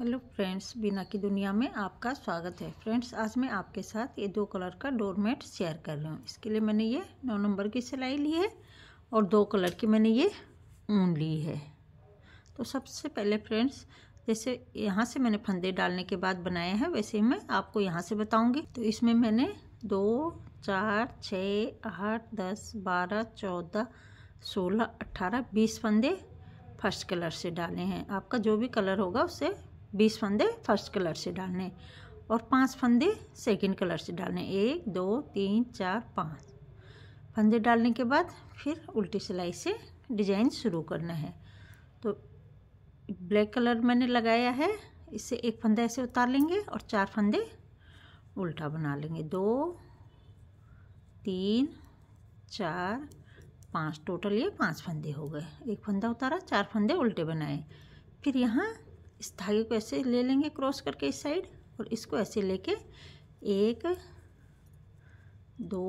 hello friends बिना की दुनिया में आपका स्वागत है फ्रेंड्स आज मैं आपके साथ ये दो कलर का डोरमेट शेयर कर रही हूँ इसके लिए मैंने ये नौ नंबर की सिलाई ली है और दो कलर की मैंने ये ऊन ली है तो सबसे पहले फ्रेंड्स जैसे यहाँ से मैंने फंदे डालने के बाद बनाए हैं वैसे ही मैं आपको यहाँ से बताऊँगी तो इसमें मैंने दो चार छः आठ दस बारह चौदह सोलह अट्ठारह बीस फंदे फर्स्ट कलर से डाले हैं आपका जो भी कलर होगा उसे बीस फंदे फर्स्ट कलर से डालने और पांच फंदे सेकंड कलर से डालने एक दो तीन चार पाँच फंदे डालने के बाद फिर उल्टी सिलाई से डिजाइन शुरू करना है तो ब्लैक कलर मैंने लगाया है इसे एक फंदा ऐसे उतार लेंगे और चार फंदे उल्टा बना लेंगे दो तीन चार पांच टोटल ये पांच फंदे हो गए एक फंदा उतारा चार फंदे उल्टे बनाए फिर यहाँ इस धागे को ऐसे ले लेंगे क्रॉस करके इस साइड और इसको ऐसे लेके एक दो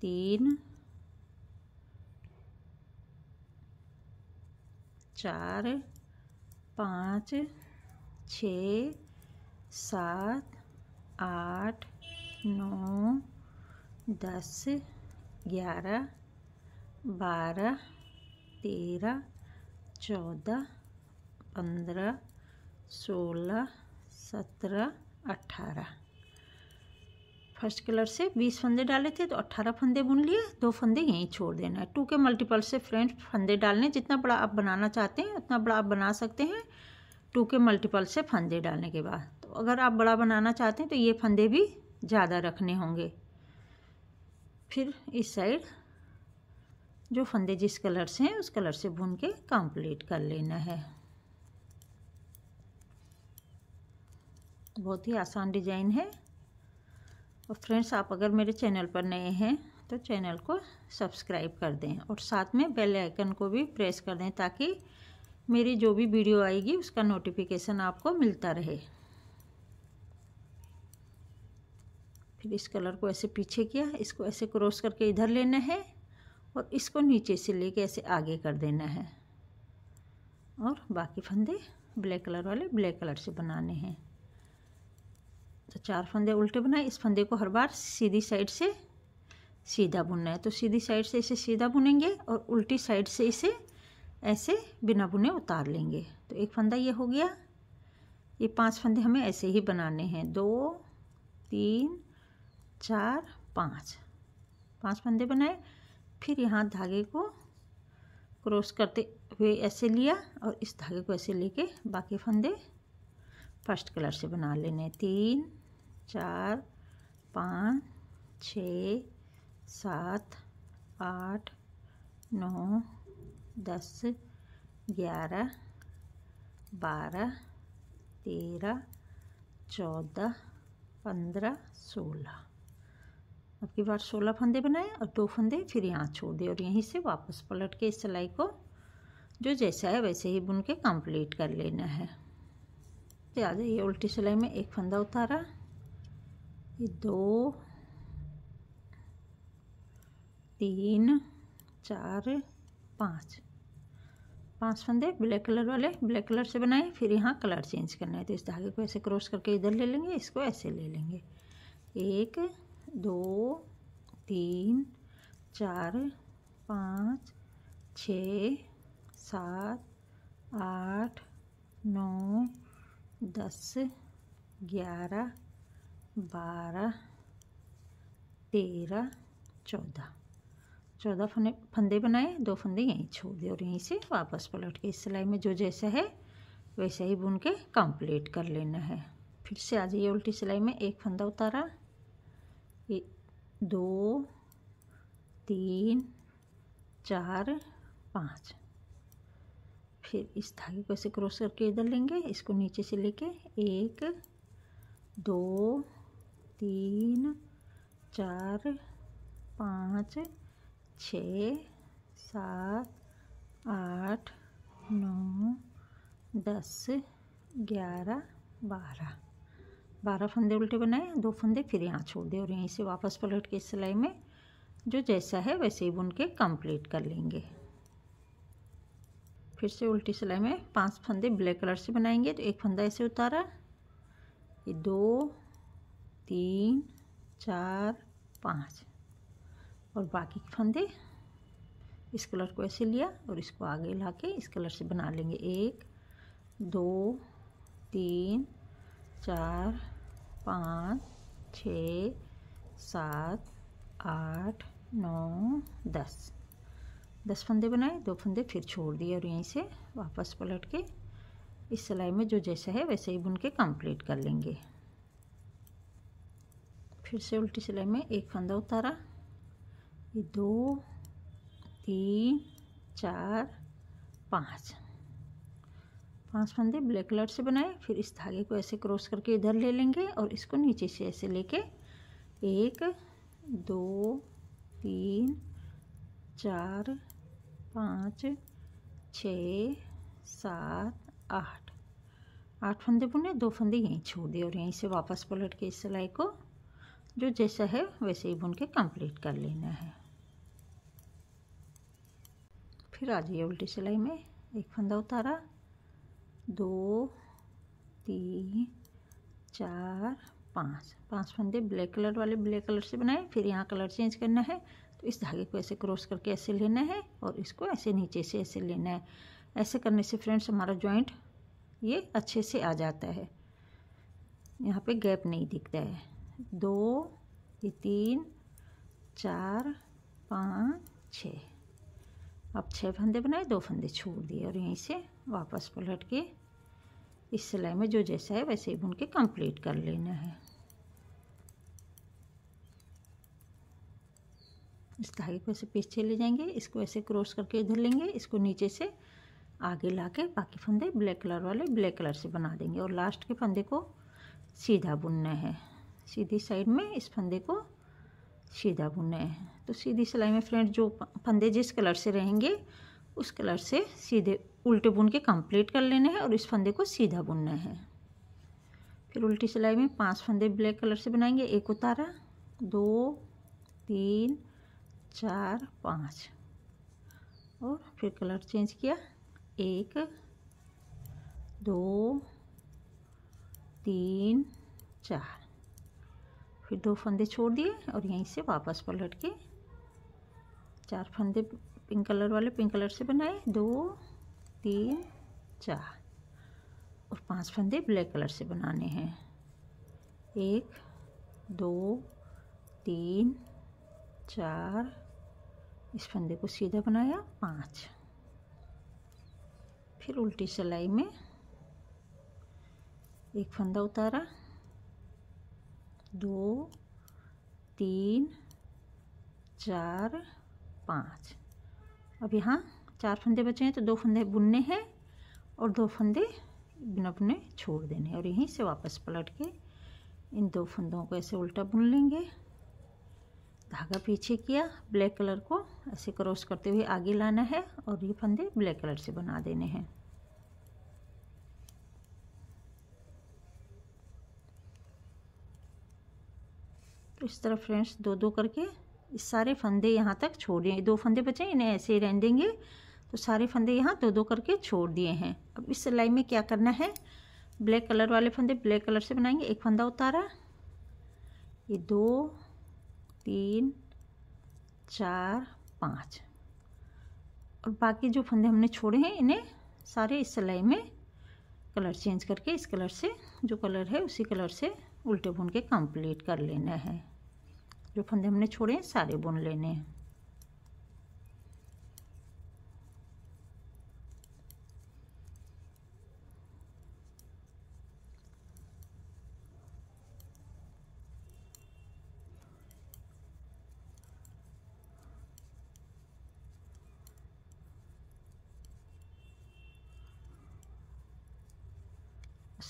तीन चार पाँच छ सात आठ नौ दस ग्यारह बारह तेरह चौदह पंद्रह सोलह सत्रह अट्ठारह फर्स्ट कलर से बीस फंदे डाले थे तो अट्ठारह फंदे बुन लिए दो फंदे यहीं छोड़ देना है टू के मल्टीपल से फ्रेंड फंदे डालने जितना बड़ा आप बनाना चाहते हैं उतना बड़ा आप बना सकते हैं टू के मल्टीपल से फंदे डालने के बाद तो अगर आप बड़ा बनाना चाहते हैं तो ये फंदे भी ज़्यादा रखने होंगे फिर इस साइड जो फंदे जिस कलर से हैं उस कलर से भून के कंप्लीट कर लेना है बहुत ही आसान डिजाइन है और फ्रेंड्स आप अगर मेरे चैनल पर नए हैं तो चैनल को सब्सक्राइब कर दें और साथ में बेल आइकन को भी प्रेस कर दें ताकि मेरी जो भी वीडियो आएगी उसका नोटिफिकेशन आपको मिलता रहे फिर इस कलर को ऐसे पीछे किया इसको ऐसे क्रॉस करके इधर लेना है और इसको नीचे से लेके ऐसे आगे कर देना है और बाकी फंदे ब्लैक कलर वाले ब्लैक कलर से बनाने हैं तो चार फंदे उल्टे बनाए इस फंदे को हर बार सीधी साइड से सीधा बुनना है तो सीधी साइड से इसे सीधा बुनेंगे और उल्टी साइड से इसे ऐसे बिना बुने उतार लेंगे तो एक फंदा ये हो गया ये पांच फंदे हमें ऐसे ही बनाने हैं दो तीन चार पाँच पांच फंदे बनाए फिर यहाँ धागे को क्रॉस करते हुए ऐसे लिया और इस धागे को ऐसे लेके बाकी फंदे फर्स्ट कलर से बना लेने तीन चार पाँच छ सात आठ नौ दस ग्यारह बारह तेरह चौदह पंद्रह सोलह अब बार सोलह फंदे बनाए और दो फंदे फिर यहाँ छोड़ दिए और यहीं से वापस पलट के इस सिलाई को जो जैसा है वैसे ही बुन के कंप्लीट कर लेना है आ जाइए उल्टी सिलाई में एक फंदा उतारा ये दो तीन चार पाँच पांच फंदे ब्लैक कलर वाले ब्लैक कलर से बनाए फिर यहाँ कलर चेंज करना है तो इस धागे को ऐसे क्रॉस करके इधर ले लेंगे इसको ऐसे ले लेंगे एक दो तीन चार पाँच छ सात आठ नौ दस ग्यारह बारह तेरह चौदह चौदह फने फंदे बनाए दो फंदे यहीं छोड़ दिए और यहीं से वापस पलट के इस सिलाई में जो जैसा है वैसा ही बुन के कंप्लीट कर लेना है फिर से आज ये उल्टी सिलाई में एक फंदा उतारा ये दो तीन चार पाँच फिर इस धागे को ऐसे क्रॉस करके इधर लेंगे इसको नीचे से लेके एक दो तीन चार पाँच छ सात आठ नौ दस ग्यारह बारह बारह फंदे उल्टे बनाए दो फंदे फिर यहाँ छोड़ दे और यहीं से वापस पलट के सिलाई में जो जैसा है वैसे ही बुन के कंप्लीट कर लेंगे फिर से उल्टी सिलाई में पांच फंदे ब्लैक कलर से बनाएंगे तो एक फंदा ऐसे उतारा ये दो तीन चार पाँच और बाकी फंदे इस कलर को ऐसे लिया और इसको आगे ला के इस कलर से बना लेंगे एक दो तीन चार पाँच छ सात आठ नौ दस दस फंदे बनाए दो फंदे फिर छोड़ दिए और यहीं से वापस पलट के इस सिलाई में जो जैसा है वैसे ही बुन के कंप्लीट कर लेंगे फिर से उल्टी सिलाई में एक फंदा उतारा ये दो तीन चार पाँच पांच फंदे ब्लैक कलर से बनाए फिर इस धागे को ऐसे क्रॉस करके इधर ले लेंगे और इसको नीचे से ऐसे लेके एक दो तीन चार पाँच छ सात आठ आठ फंदे बुने दो फंदे यहीं छोड़ दिए और यहीं से वापस पलट के इस सिलाई को जो जैसा है वैसे ही बुन के कंप्लीट कर लेना है फिर आ जाइए उल्टी सिलाई में एक फंदा उतारा दो तीन चार पाँच पांच फंदे ब्लैक कलर वाले ब्लैक कलर से बनाए फिर यहाँ कलर चेंज करना है तो इस धागे को ऐसे क्रॉस करके ऐसे लेना है और इसको ऐसे नीचे से ऐसे लेना है ऐसे करने से फ्रेंड्स हमारा जॉइंट ये अच्छे से आ जाता है यहाँ पे गैप नहीं दिखता है दो ये तीन चार पाँच छ अब छः फंदे बनाए दो फंदे छोड़ दिए और यहीं से वापस पलट के इस सिलाई में जो जैसा है वैसे ही बुन के कंप्लीट कर लेना है इस धागे को ऐसे पीछे ले जाएंगे इसको ऐसे क्रॉस करके इधर लेंगे इसको नीचे से आगे ला के बाकी फंदे ब्लैक कलर वाले ब्लैक कलर से बना देंगे और लास्ट के फंदे को सीधा बुनना है सीधी साइड में इस फंदे को सीधा बुनना है तो सीधी सिलाई में फ्रेंड जो फंदे जिस कलर से रहेंगे उस कलर से सीधे उल्टे बुन के कंप्लीट कर लेने हैं और इस फंदे को सीधा बुनना है फिर उल्टी सिलाई में पांच फंदे ब्लैक कलर से बनाएंगे एक उतारा दो तीन चार पाँच और फिर कलर चेंज किया एक दो तीन चार फिर दो फंदे छोड़ दिए और यहीं से वापस पलट के चार फंदे पिंक कलर वाले पिंक कलर से बनाए दो तीन चार और पांच फंदे ब्लैक कलर से बनाने हैं एक दो तीन चार इस फंदे को सीधा बनाया पाँच फिर उल्टी सिलाई में एक फंदा उतारा दो तीन चार पाँच अब यहाँ चार फंदे बचे हैं तो दो फंदे बुनने हैं और दो फंदे बिना बुने छोड़ देने और यहीं से वापस पलट के इन दो फंदों को ऐसे उल्टा बुन लेंगे धागा पीछे किया ब्लैक कलर को ऐसे क्रॉस करते हुए आगे लाना है और ये फंदे ब्लैक कलर से बना देने हैं इस तरह फ्रेंड्स दो दो करके इस सारे फंदे यहाँ तक छोड़ दिए दो फंदे बचे इन्हें ऐसे ही रहने देंगे तो सारे फंदे यहाँ दो दो करके छोड़ दिए हैं अब इस सिलाई में क्या करना है ब्लैक कलर वाले फंदे ब्लैक कलर से बनाएंगे एक फंदा उतारा ये दो तीन चार पाँच और बाकी जो फंदे हमने छोड़े हैं इन्हें सारे इस सिलाई में कलर चेंज करके इस कलर से जो कलर है उसी कलर से उल्टे बुन के कंप्लीट कर लेना है जो फंदे हमने छोड़े हैं सारे बुन लेने हैं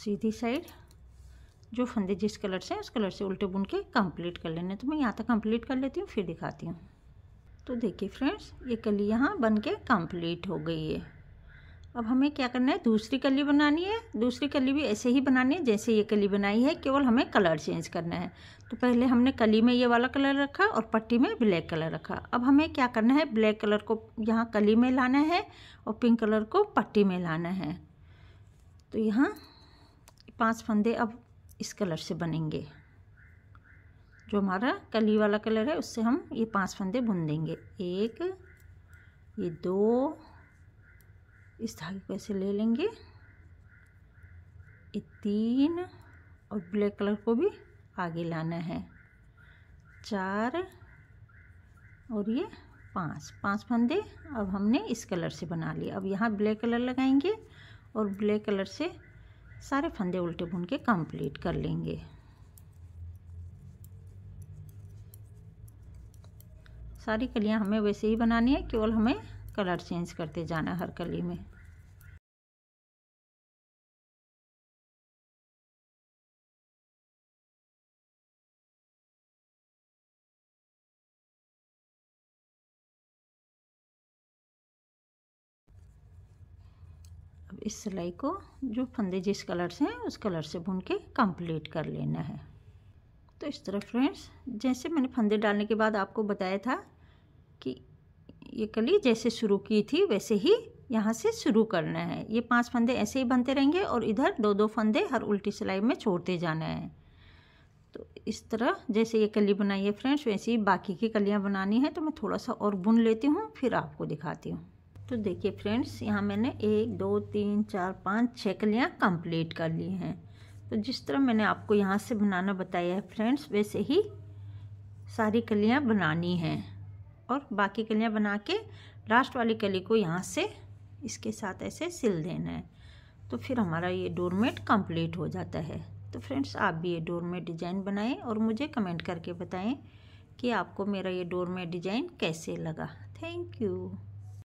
सीधी साइड जो फंदे जिस कलर से हैं उस कलर से उल्टे बुन के कंप्लीट कर लेने तो मैं यहाँ तक कंप्लीट कर लेती हूँ फिर दिखाती हूँ तो देखिए फ्रेंड्स ये कली यहाँ बन के कम्प्लीट हो गई है अब हमें क्या करना है दूसरी कली बनानी है दूसरी कली भी ऐसे ही बनानी है जैसे ये कली बनाई है केवल हमें कलर चेंज करना है तो पहले हमने कली में ये वाला कलर रखा और पट्टी में ब्लैक कलर रखा अब हमें क्या करना है ब्लैक कलर को यहाँ कली में लाना है और पिंक कलर को पट्टी में लाना है तो यहाँ पांच फंदे अब इस कलर से बनेंगे जो हमारा कली वाला कलर है उससे हम ये पांच फंदे बुन देंगे एक ये दो इस धागे को ऐसे ले लेंगे ये तीन और ब्लैक कलर को भी आगे लाना है चार और ये पांच पांच फंदे अब हमने इस कलर से बना लिए अब यहाँ ब्लैक कलर लगाएंगे और ब्लैक कलर से सारे फंदे उल्टे बुन के कंप्लीट कर लेंगे सारी कलियां हमें वैसे ही बनानी है केवल हमें कलर चेंज करते जाना हर कली में इस सिलाई को जो फंदे जिस कलर से हैं उस कलर से बुन के कंप्लीट कर लेना है तो इस तरह फ्रेंड्स जैसे मैंने फंदे डालने के बाद आपको बताया था कि ये कली जैसे शुरू की थी वैसे ही यहाँ से शुरू करना है ये पांच फंदे ऐसे ही बनते रहेंगे और इधर दो दो फंदे हर उल्टी सिलाई में छोड़ते जाना है तो इस तरह जैसे ये कली बनाई है फ्रेंड्स वैसे ही बाकी की कलियाँ बनानी है तो मैं थोड़ा सा और बुन लेती हूँ फिर आपको दिखाती हूँ तो देखिए फ्रेंड्स यहाँ मैंने एक दो तीन चार पाँच छः कलियाँ कंप्लीट कर ली हैं तो जिस तरह मैंने आपको यहाँ से बनाना बताया है फ्रेंड्स वैसे ही सारी कलियाँ बनानी हैं और बाकी कलियाँ बना के लास्ट वाली कली को यहाँ से इसके साथ ऐसे सिल देना है तो फिर हमारा ये डोरमेट कंप्लीट हो जाता है तो फ्रेंड्स आप भी ये डोरमेट डिज़ाइन बनाएं और मुझे कमेंट करके बताएं कि आपको मेरा ये डोरमेट डिज़ाइन कैसे लगा थैंक यू